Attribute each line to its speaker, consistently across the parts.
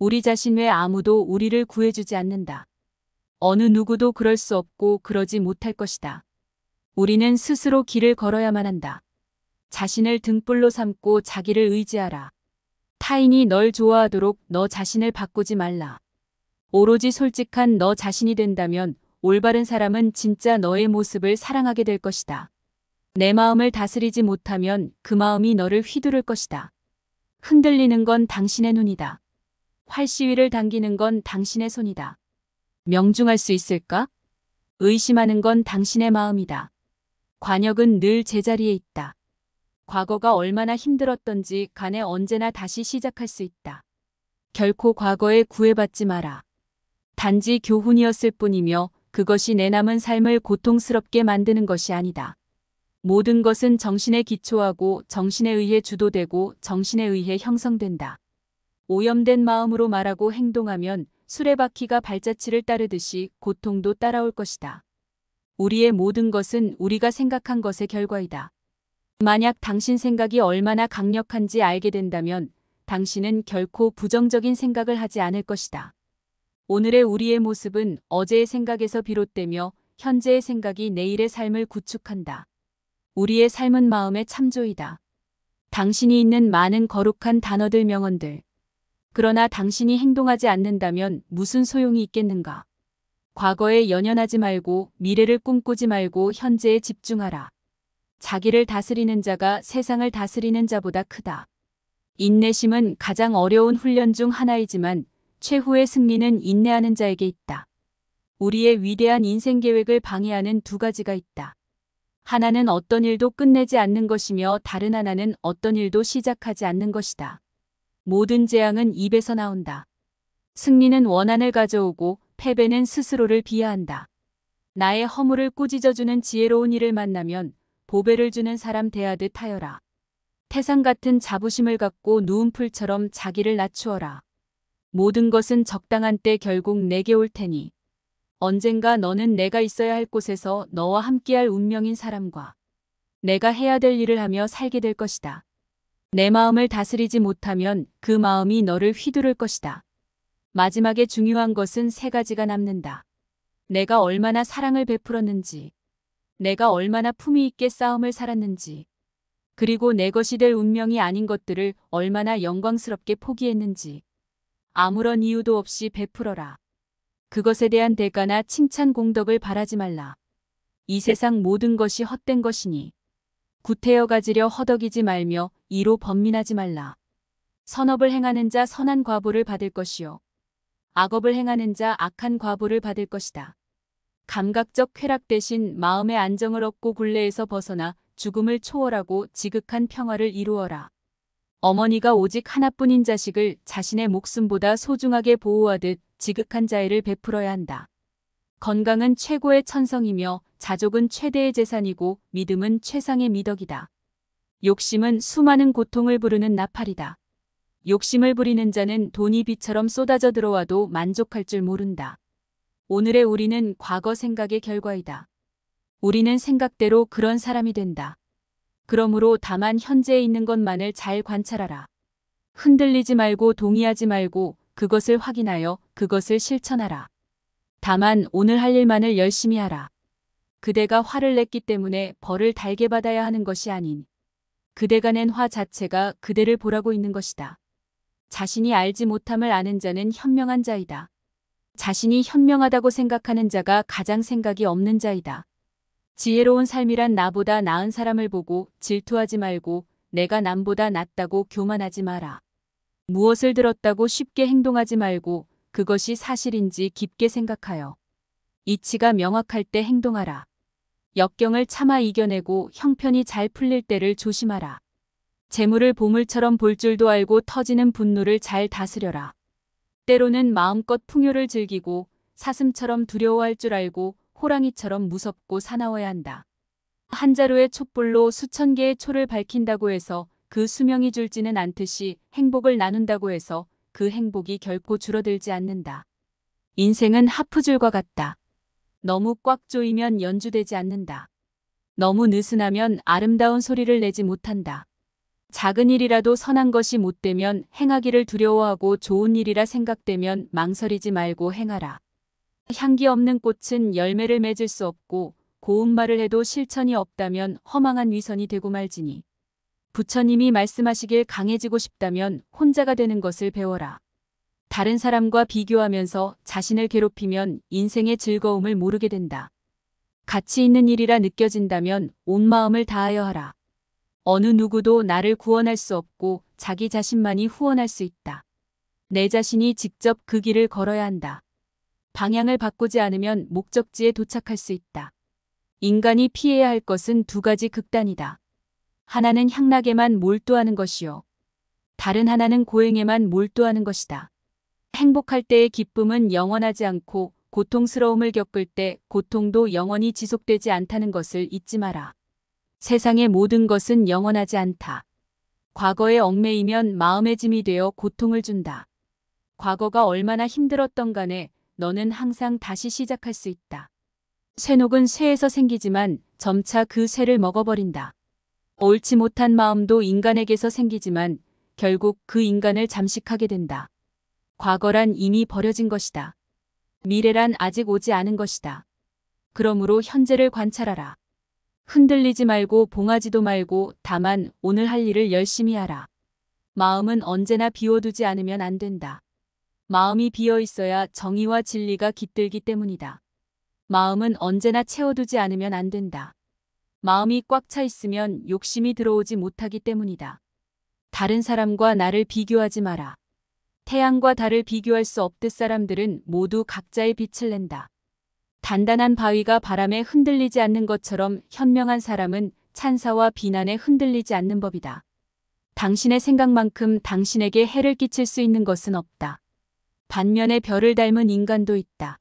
Speaker 1: 우리 자신 외 아무도 우리를 구해주지 않는다. 어느 누구도 그럴 수 없고 그러지 못할 것이다. 우리는 스스로 길을 걸어야만 한다. 자신을 등불로 삼고 자기를 의지하라. 타인이 널 좋아하도록 너 자신을 바꾸지 말라. 오로지 솔직한 너 자신이 된다면 올바른 사람은 진짜 너의 모습을 사랑하게 될 것이다. 내 마음을 다스리지 못하면 그 마음이 너를 휘두를 것이다. 흔들리는 건 당신의 눈이다. 활시위를 당기는 건 당신의 손이다. 명중할 수 있을까? 의심하는 건 당신의 마음이다. 관역은 늘 제자리에 있다. 과거가 얼마나 힘들었던지 간에 언제나 다시 시작할 수 있다. 결코 과거에 구애받지 마라. 단지 교훈이었을 뿐이며 그것이 내 남은 삶을 고통스럽게 만드는 것이 아니다. 모든 것은 정신에 기초하고 정신에 의해 주도되고 정신에 의해 형성된다. 오염된 마음으로 말하고 행동하면 수레바퀴가 발자취를 따르듯이 고통도 따라올 것이다. 우리의 모든 것은 우리가 생각한 것의 결과이다. 만약 당신 생각이 얼마나 강력한지 알게 된다면 당신은 결코 부정적인 생각을 하지 않을 것이다. 오늘의 우리의 모습은 어제의 생각에서 비롯되며 현재의 생각이 내일의 삶을 구축한다. 우리의 삶은 마음의 참조이다. 당신이 있는 많은 거룩한 단어들 명언들 그러나 당신이 행동하지 않는다면 무슨 소용이 있겠는가? 과거에 연연하지 말고 미래를 꿈꾸지 말고 현재에 집중하라. 자기를 다스리는 자가 세상을 다스리는 자보다 크다. 인내심은 가장 어려운 훈련 중 하나이지만 최후의 승리는 인내하는 자에게 있다. 우리의 위대한 인생 계획을 방해하는 두 가지가 있다. 하나는 어떤 일도 끝내지 않는 것이며 다른 하나는 어떤 일도 시작하지 않는 것이다. 모든 재앙은 입에서 나온다. 승리는 원한을 가져오고 패배는 스스로를 비하한다. 나의 허물을 꾸짖어주는 지혜로운 이를 만나면 보배를 주는 사람 대하듯 하여라. 태상 같은 자부심을 갖고 누운 풀처럼 자기를 낮추어라. 모든 것은 적당한 때 결국 내게 올 테니 언젠가 너는 내가 있어야 할 곳에서 너와 함께할 운명인 사람과 내가 해야 될 일을 하며 살게 될 것이다. 내 마음을 다스리지 못하면 그 마음이 너를 휘두를 것이다. 마지막에 중요한 것은 세 가지가 남는다. 내가 얼마나 사랑을 베풀었는지, 내가 얼마나 품위 있게 싸움을 살았는지, 그리고 내 것이 될 운명이 아닌 것들을 얼마나 영광스럽게 포기했는지 아무런 이유도 없이 베풀어라. 그것에 대한 대가나 칭찬 공덕을 바라지 말라. 이 세상 모든 것이 헛된 것이니 구태여 가지려 허덕이지 말며 이로 범민하지 말라. 선업을 행하는 자 선한 과보를 받을 것이요. 악업을 행하는 자 악한 과보를 받을 것이다. 감각적 쾌락 대신 마음의 안정을 얻고 굴레에서 벗어나 죽음을 초월하고 지극한 평화를 이루어라. 어머니가 오직 하나뿐인 자식을 자신의 목숨보다 소중하게 보호하듯 지극한 자애를 베풀어야 한다. 건강은 최고의 천성이며 자족은 최대의 재산이고 믿음은 최상의 미덕이다. 욕심은 수많은 고통을 부르는 나팔이다. 욕심을 부리는 자는 돈이 비처럼 쏟아져 들어와도 만족할 줄 모른다. 오늘의 우리는 과거 생각의 결과이다. 우리는 생각대로 그런 사람이 된다. 그러므로 다만 현재에 있는 것만을 잘 관찰하라. 흔들리지 말고 동의하지 말고 그것을 확인하여 그것을 실천하라. 다만 오늘 할 일만을 열심히 하라. 그대가 화를 냈기 때문에 벌을 달게 받아야 하는 것이 아닌 그대가 낸 화 자체가 그대를 보라고 있는 것이다. 자신이 알지 못함을 아는 자는 현명한 자이다. 자신이 현명하다고 생각하는 자가 가장 생각이 없는 자이다. 지혜로운 삶이란 나보다 나은 사람을 보고 질투하지 말고 내가 남보다 낫다고 교만하지 마라. 무엇을 들었다고 쉽게 행동하지 말고 그것이 사실인지 깊게 생각하여 이치가 명확할 때 행동하라. 역경을 참아 이겨내고 형편이 잘 풀릴 때를 조심하라. 재물을 보물처럼 볼 줄도 알고 터지는 분노를 잘 다스려라. 때로는 마음껏 풍요를 즐기고 사슴처럼 두려워할 줄 알고 호랑이처럼 무섭고 사나워야 한다. 한 자루의 촛불로 수천 개의 초를 밝힌다고 해서 그 수명이 줄지는 않듯이 행복을 나눈다고 해서 그 행복이 결코 줄어들지 않는다. 인생은 하프줄과 같다. 너무 꽉 조이면 연주되지 않는다. 너무 느슨하면 아름다운 소리를 내지 못한다. 작은 일이라도 선한 것이 못되면 행하기를 두려워하고 좋은 일이라 생각되면 망설이지 말고 행하라. 향기 없는 꽃은 열매를 맺을 수 없고 고운 말을 해도 실천이 없다면 허망한 위선이 되고 말지니. 부처님이 말씀하시길 강해지고 싶다면 혼자가 되는 것을 배워라. 다른 사람과 비교하면서 자신을 괴롭히면 인생의 즐거움을 모르게 된다. 가치 있는 일이라 느껴진다면 온 마음을 다하여 하라. 어느 누구도 나를 구원할 수 없고 자기 자신만이 후원할 수 있다. 내 자신이 직접 그 길을 걸어야 한다. 방향을 바꾸지 않으면 목적지에 도착할 수 있다. 인간이 피해야 할 것은 두 가지 극단이다. 하나는 향락에만 몰두하는 것이요. 다른 하나는 고행에만 몰두하는 것이다. 행복할 때의 기쁨은 영원하지 않고 고통스러움을 겪을 때 고통도 영원히 지속되지 않다는 것을 잊지 마라. 세상의 모든 것은 영원하지 않다. 과거에 얽매이면 마음의 짐이 되어 고통을 준다. 과거가 얼마나 힘들었던 간에 너는 항상 다시 시작할 수 있다. 쇠녹은 쇠에서 생기지만 점차 그 쇠를 먹어버린다. 옳지 못한 마음도 인간에게서 생기지만 결국 그 인간을 잠식하게 된다. 과거란 이미 버려진 것이다. 미래란 아직 오지 않은 것이다. 그러므로 현재를 관찰하라. 흔들리지 말고 봉하지도 말고 다만 오늘 할 일을 열심히 하라. 마음은 언제나 비워두지 않으면 안 된다. 마음이 비어 있어야 정의와 진리가 깃들기 때문이다. 마음은 언제나 채워두지 않으면 안 된다. 마음이 꽉 차 있으면 욕심이 들어오지 못하기 때문이다. 다른 사람과 나를 비교하지 마라. 태양과 달을 비교할 수 없듯 사람들은 모두 각자의 빛을 낸다. 단단한 바위가 바람에 흔들리지 않는 것처럼 현명한 사람은 찬사와 비난에 흔들리지 않는 법이다. 당신의 생각만큼 당신에게 해를 끼칠 수 있는 것은 없다. 반면에 별을 닮은 인간도 있다.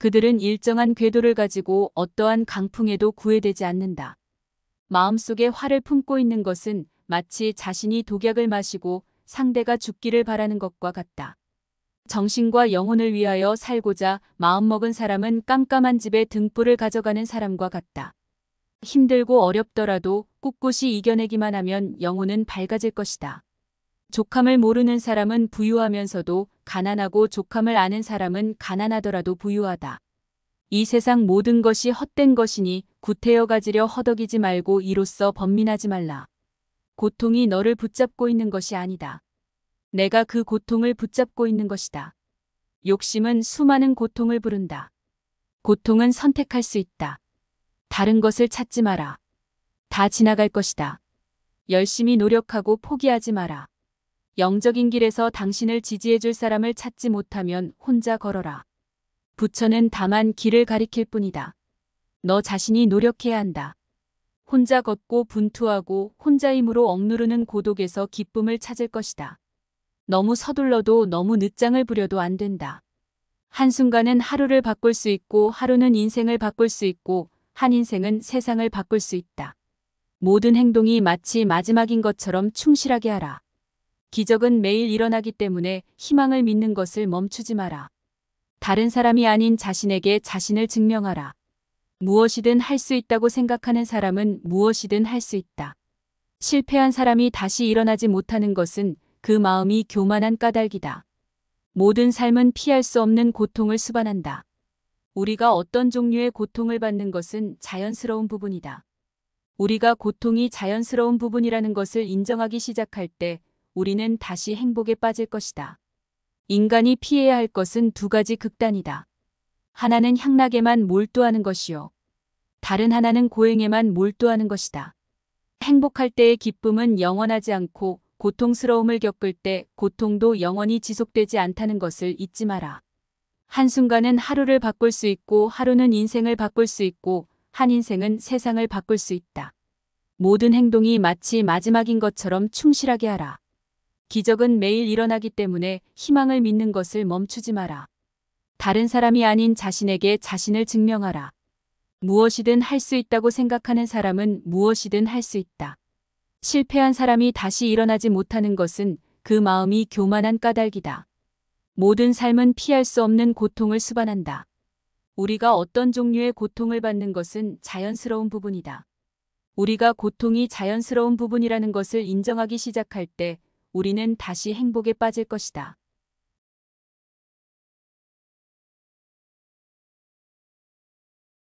Speaker 1: 그들은 일정한 궤도를 가지고 어떠한 강풍에도 구애되지 않는다. 마음속에 화를 품고 있는 것은 마치 자신이 독약을 마시고 상대가 죽기를 바라는 것과 같다. 정신과 영혼을 위하여 살고자 마음먹은 사람은 깜깜한 집에 등불을 가져가는 사람과 같다. 힘들고 어렵더라도 꿋꿋이 이겨내기만 하면 영혼은 밝아질 것이다. 족함을 모르는 사람은 부유하면서도 가난하고 족함을 아는 사람은 가난하더라도 부유하다. 이 세상 모든 것이 헛된 것이니 구태여 가지려 허덕이지 말고 이로써 번민하지 말라. 고통이 너를 붙잡고 있는 것이 아니다. 내가 그 고통을 붙잡고 있는 것이다. 욕심은 수많은 고통을 부른다. 고통은 선택할 수 있다. 다른 것을 찾지 마라. 다 지나갈 것이다. 열심히 노력하고 포기하지 마라. 영적인 길에서 당신을 지지해줄 사람을 찾지 못하면 혼자 걸어라. 부처는 다만 길을 가리킬 뿐이다. 너 자신이 노력해야 한다. 혼자 걷고 분투하고 혼자 힘으로 억누르는 고독에서 기쁨을 찾을 것이다. 너무 서둘러도 너무 늦장을 부려도 안 된다. 한순간은 하루를 바꿀 수 있고 하루는 인생을 바꿀 수 있고 한 인생은 세상을 바꿀 수 있다. 모든 행동이 마치 마지막인 것처럼 충실하게 하라. 기적은 매일 일어나기 때문에 희망을 믿는 것을 멈추지 마라. 다른 사람이 아닌 자신에게 자신을 증명하라. 무엇이든 할 수 있다고 생각하는 사람은 무엇이든 할 수 있다. 실패한 사람이 다시 일어나지 못하는 것은 그 마음이 교만한 까닭이다. 모든 삶은 피할 수 없는 고통을 수반한다. 우리가 어떤 종류의 고통을 받는 것은 자연스러운 부분이다. 우리가 고통이 자연스러운 부분이라는 것을 인정하기 시작할 때 우리는 다시 행복에 빠질 것이다. 인간이 피해야 할 것은 두 가지 극단이다. 하나는 향락에만 몰두하는 것이요. 다른 하나는 고행에만 몰두하는 것이다. 행복할 때의 기쁨은 영원하지 않고 고통스러움을 겪을 때 고통도 영원히 지속되지 않다는 것을 잊지 마라. 한순간은 하루를 바꿀 수 있고 하루는 인생을 바꿀 수 있고 한 인생은 세상을 바꿀 수 있다. 모든 행동이 마치 마지막인 것처럼 충실하게 하라. 기적은 매일 일어나기 때문에 희망을 믿는 것을 멈추지 마라. 다른 사람이 아닌 자신에게 자신을 증명하라. 무엇이든 할 수 있다고 생각하는 사람은 무엇이든 할 수 있다. 실패한 사람이 다시 일어나지 못하는 것은 그 마음이 교만한 까닭이다. 모든 삶은 피할 수 없는 고통을 수반한다. 우리가 어떤 종류의 고통을 받는 것은 자연스러운 부분이다. 우리가 고통이 자연스러운 부분이라는 것을 인정하기 시작할 때 우리는 다시 행복에 빠질 것이다.